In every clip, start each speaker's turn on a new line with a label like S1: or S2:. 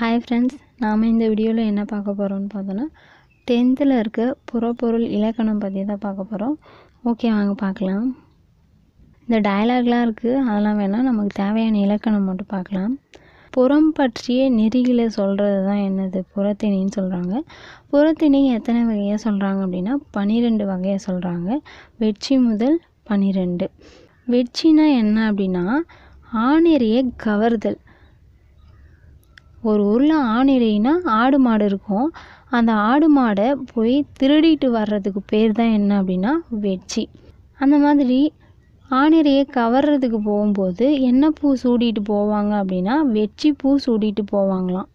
S1: hi friends நாம் இந்த வீடியோவில் என்ன பார்க்க போகிறோம்னு பார்த்தோன்னா டென்த்தில் இருக்க புறப்பொருள் இலக்கணம் பற்றி தான் பார்க்க போகிறோம் ஓகே வாங்க பார்க்கலாம் இந்த டயலாக்லாம் இருக்குது அதெல்லாம் வேணால் நமக்கு தேவையான இலக்கணம் மட்டும் பார்க்கலாம் புறம் பற்றிய நெறிகளை சொல்கிறது தான் என்னது புறத்திணின்னு சொல்கிறாங்க புறத்திணை எத்தனை வகையாக சொல்கிறாங்க அப்படின்னா பன்னிரெண்டு வகையாக சொல்கிறாங்க வெற்றி முதல் பன்னிரெண்டு வெற்றினா என்ன அப்படின்னா ஆணிறையை கவர்தல் ஒரு ஊரில் ஆணிரைனா ஆடு மாடு இருக்கும் அந்த ஆடு மாடை போய் திருடிட்டு வர்றதுக்கு பேர் தான் என்ன அப்படின்னா வெட்சி அந்த மாதிரி ஆணிரையை கவர்றதுக்கு போகும்போது என்ன பூ சூடிட்டு போவாங்க அப்படின்னா வெச்சி பூ சூடிட்டு போவாங்களாம்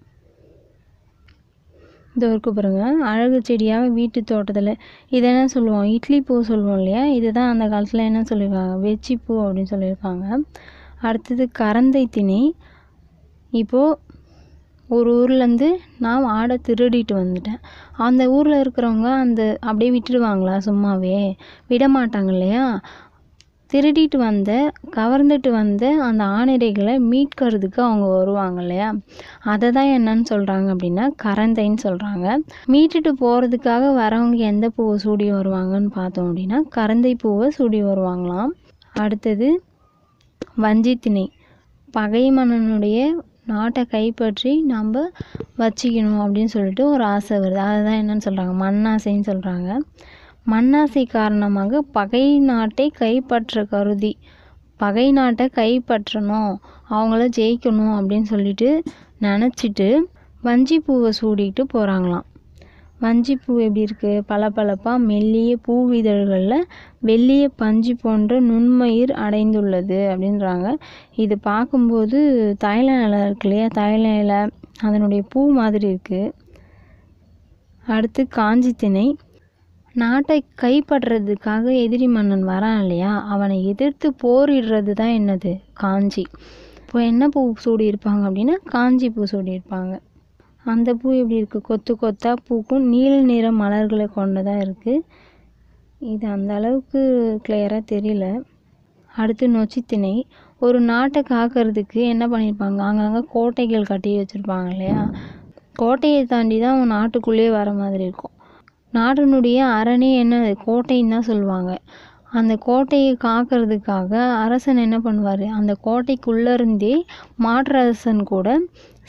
S1: இது இருக்குது பாருங்கள் அழகு செடியாக வீட்டு தோட்டத்தில் இதை என்ன சொல்லுவோம் இட்லி பூ சொல்லுவோம் இல்லையா இது தான் அந்த காலத்தில் என்ன சொல்லியிருக்காங்க வெச்சி பூ அப்படின்னு சொல்லியிருக்காங்க அடுத்தது கரந்தை திணை இப்போது ஒரு ஊர்லேருந்து நான் ஆடை திருடிட்டு வந்துட்டேன் அந்த ஊரில் இருக்கிறவங்க அந்த அப்படியே விட்டுடுவாங்களா சும்மாவே விடமாட்டாங்க இல்லையா திருடிட்டு வந்த கவர்ந்துட்டு வந்த அந்த ஆணிரைகளை மீட்கிறதுக்கு அவங்க வருவாங்க இல்லையா அதை தான் என்னன்னு சொல்கிறாங்க அப்படின்னா கரந்தைன்னு சொல்கிறாங்க மீட்டுட்டு போகிறதுக்காக வரவங்க எந்த பூவை சூடி வருவாங்கன்னு பார்த்தோம் அப்படின்னா கரந்தை பூவை சூடி வருவாங்களாம் அடுத்தது வஞ்சித்திணை பகை மன்னனுடைய நாட்டை கைப்பற்றி நம்ம வச்சுக்கணும் அப்படின்னு சொல்லிட்டு ஒரு ஆசை வருது அதுதான் என்னன்னு சொல்கிறாங்க மண்ணாசைன்னு சொல்கிறாங்க மண்ணாசை காரணமாக பகை நாட்டை கைப்பற்ற கருதி பகை நாட்டை கைப்பற்றணும் அவங்கள ஜெயிக்கணும் அப்படின்னு சொல்லிட்டு நினச்சிட்டு வஞ்சி பூவை சூடிக்கிட்டு போகிறாங்களாம் மஞ்சிப்பூ எப்படி இருக்குது பளபளப்பாக மெல்லிய பூ இதழ்களில் வெள்ளிய பஞ்சு போன்ற நுண்மயிர் அடைந்துள்ளது அப்படின்றாங்க இது பார்க்கும்போது தைல இலை இருக்கு இல்லையா தைல இலை அதனுடைய பூ மாதிரி இருக்குது அடுத்து காஞ்சி திணை நாட்டை கைப்பற்றுறதுக்காக எதிரி மன்னன் வரான் இல்லையா அவனை எதிர்த்து போரிடுறது தான் என்னது காஞ்சி இப்போ என்ன பூ சூடியிருப்பாங்க அப்படின்னா காஞ்சி பூ சூடியிருப்பாங்க அந்த பூ எப்படி இருக்குது கொத்து கொத்தாக பூக்கும் நீல நிற மலர்களை கொண்டதாக இருக்குது இது அந்த அளவுக்கு கிளியராக தெரியல அடுத்து நொச்சித்திணை ஒரு நாட்டை காக்கிறதுக்கு என்ன பண்ணியிருப்பாங்க அங்கங்கே கோட்டைகள் கட்டி வச்சுருப்பாங்க இல்லையா கோட்டையை தாண்டி தான் நாட்டுக்குள்ளேயே வர மாதிரி இருக்கும் நாட்டினுடைய அரணே என்ன கோட்டைன்னு தான் சொல்லுவாங்க அந்த கோட்டையை காக்கிறதுக்காக அரசன் என்ன பண்ணுவார் அந்த கோட்டைக்குள்ளே இருந்தே மாற்றரசன் கூட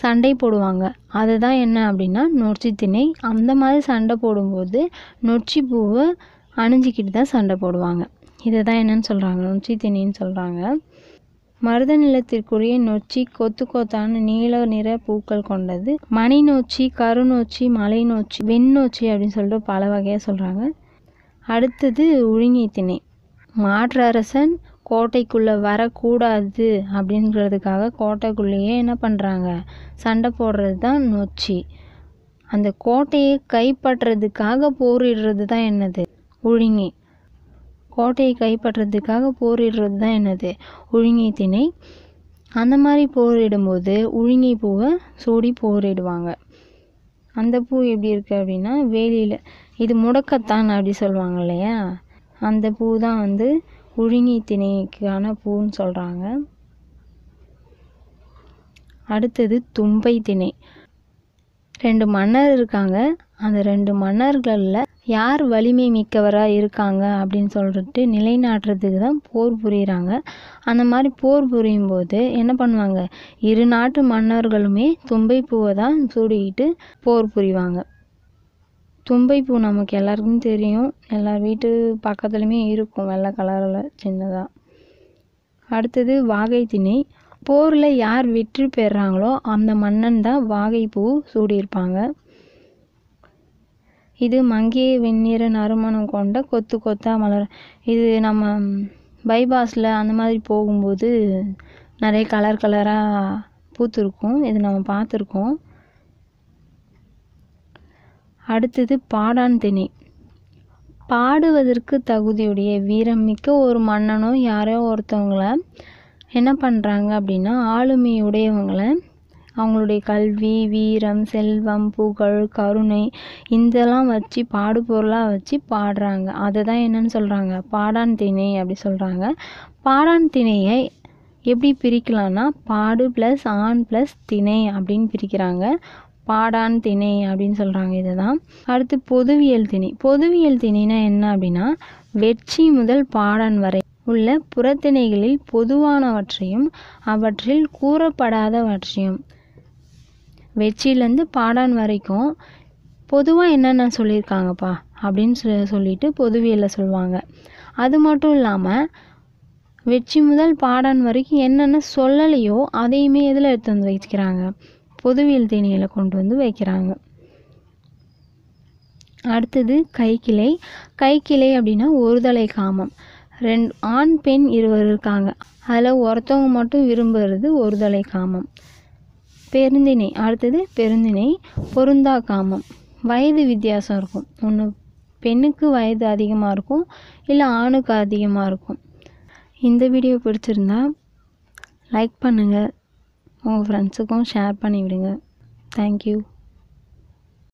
S1: சண்டை போடுவாங்க அதுதான் என்ன அப்படின்னா நொச்சி திணை அந்த மாதிரி சண்டை போடும்போது நொச்சி பூவை அணிஞ்சிக்கிட்டு தான் சண்டை போடுவாங்க இதை தான் என்னன்னு சொல்கிறாங்க நொச்சி திணைன்னு சொல்கிறாங்க மருத நிலத்திற்குரிய நொச்சி கொத்து கொத்தான நீல நிற பூக்கள் கொண்டது மணி நொச்சி கருநொச்சி மலை நொச்சி வெண்ணொச்சி அப்படின்னு சொல்லிட்டு பல வகையாக சொல்கிறாங்க அடுத்தது உழுங்கை திணை மாற்று அரசன் கோட்டைக்குள்ளே வரக்கூடாது அப்படிங்கிறதுக்காக கோட்டைக்குள்ளேயே என்ன பண்ணுறாங்க சண்டை போடுறது தான் நொச்சி அந்த கோட்டையை கைப்பற்றுறதுக்காக போரிடுறது தான் என்னது உழுங்கி கோட்டையை கைப்பற்றுறதுக்காக போரிடுறது தான் என்னது உழுங்கி திணை அந்த மாதிரி போரிடும்போது உழுங்கி பூவை சூடி போரிடுவாங்க அந்த பூ எப்படி இருக்குது அப்படின்னா வேலியில் இது முடக்கத்தான் அப்படி சொல்லுவாங்க இல்லையா அந்த பூ தான் வந்து உழுங்கி திணைக்கான பூன்னு சொல்கிறாங்க அடுத்தது தும்பை திணை ரெண்டு மன்னர் இருக்காங்க அந்த ரெண்டு மன்னர்களில் யார் வலிமை மிக்கவராக இருக்காங்க அப்படின்னு சொல்லிட்டு நிலைநாட்டுறதுக்கு தான் போர் புரியுறாங்க அந்த மாதிரி போர் புரியும் போது என்ன பண்ணுவாங்க இரு நாட்டு மன்னர்களுமே தும்பை பூவை தான் சூடிக்கிட்டு போர் புரிவாங்க தும்பைப்பூ நமக்கு எல்லாருக்கும் தெரியும் எல்லார் வீட்டு பக்கத்துலேயுமே இருக்கும் வெள்ளை கலரில் சின்னதாக அடுத்தது வாகை திணை போரில் யார் வெற்றி பெறாங்களோ அந்த மன்னன் தான் வாகைப்பூ சூடியிருப்பாங்க இது மங்கிய வெந்நீர நறுமணம் கொண்ட கொத்து கொத்தா மலர் இது நம்ம பைபாஸில் அந்த மாதிரி போகும்போது நிறைய கலர் கலராக பூத்துருக்கும் இது நம்ம பார்த்துருக்கோம் அடுத்தது பாடான் திணை பாடுவதற்கு தகுதியுடைய வீரமிக்க ஒரு மன்னனோ யாரோ ஒருத்தவங்கள என்ன பண்ணுறாங்க அப்படின்னா ஆளுமை உடையவங்களை அவங்களுடைய கல்வி வீரம் செல்வம் புகழ் கருணை இதெல்லாம் வச்சு பாடுபொருளாக வச்சு பாடுறாங்க அதை தான் என்னன்னு சொல்கிறாங்க பாடான் திணை அப்படி சொல்கிறாங்க பாடான் திணையை எப்படி பிரிக்கலாம்னா பாடு ப்ளஸ் ஆண் ப்ளஸ் திணை அப்படின்னு பிரிக்கிறாங்க பாடான் திணை அப்படின்னு சொல்கிறாங்க இதுதான் அடுத்து பொதுவியல் திணை பொதுவியல் திணைனா என்ன அப்படின்னா வெற்றி முதல் பாடான் வரை உள்ள புறத்திணைகளில் பொதுவானவற்றையும் அவற்றில் கூறப்படாதவற்றையும் வெற்றியிலேருந்து பாடான் வரைக்கும் பொதுவாக என்னென்ன சொல்லியிருக்காங்கப்பா அப்படின்னு சொல்ல சொல்லிட்டு பொதுவியலில் சொல்லுவாங்க அது மட்டும் இல்லாமல் வெற்றி முதல் பாடான் வரைக்கும் என்னென்ன சொல்லலையோ அதையுமே இதில் எடுத்து வந்து வச்சுக்கிறாங்க பொதுவியல் தேனிகளை கொண்டு வந்து வைக்கிறாங்க அடுத்தது கைக்கிளை கைக்கிளை அப்படின்னா ஒரு தலை காமம் ரெண்டு ஆண் பெண் இருவர் இருக்காங்க அதில் ஒருத்தவங்க மட்டும் விரும்புகிறது ஒரு தலை காமம் பெருந்திணை அடுத்தது பெருந்திணை பொருந்தா காமம் வயது வித்தியாசம் இருக்கும் ஒன்று பெண்ணுக்கு வயது அதிகமாக இருக்கும் இல்லை ஆணுக்கு அதிகமாக இருக்கும் இந்த வீடியோ பிடிச்சிருந்தா லைக் பண்ணுங்கள் உங்கள் ஃப்ரெண்ட்ஸுக்கும் ஷேர் பண்ணிவிடுங்க தேங்க்யூ